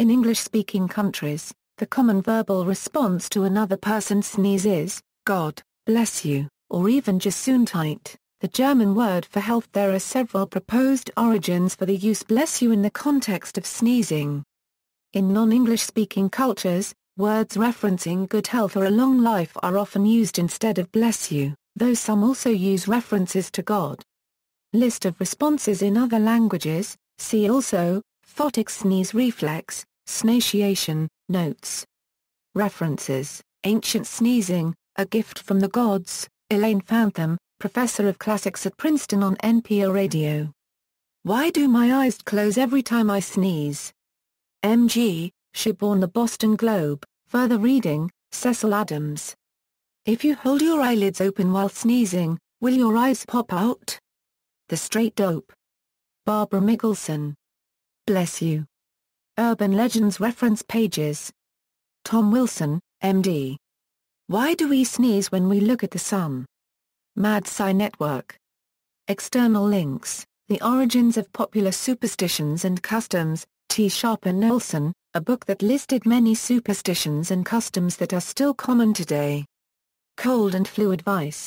In English-speaking countries, the common verbal response to another person's sneeze is, God, bless you, or even Gesundheit, the German word for health. There are several proposed origins for the use bless you in the context of sneezing. In non-English speaking cultures, words referencing good health or a long life are often used instead of bless you, though some also use references to God. List of responses in other languages, see also, photic sneeze reflex, Snatiation, Notes. References, Ancient Sneezing, A Gift from the Gods, Elaine Fantham, Professor of Classics at Princeton on NPR Radio. Why do my eyes close every time I sneeze? M.G., Shiborn The Boston Globe, Further Reading, Cecil Adams. If you hold your eyelids open while sneezing, will your eyes pop out? The Straight Dope. Barbara Mickelson. Bless you. Urban Legends reference pages. Tom Wilson, MD. Why do we sneeze when we look at the sun? Mad Sci Network. External links, The Origins of Popular Superstitions and Customs, T. Sharp and Nelson, a book that listed many superstitions and customs that are still common today. Cold and flu advice.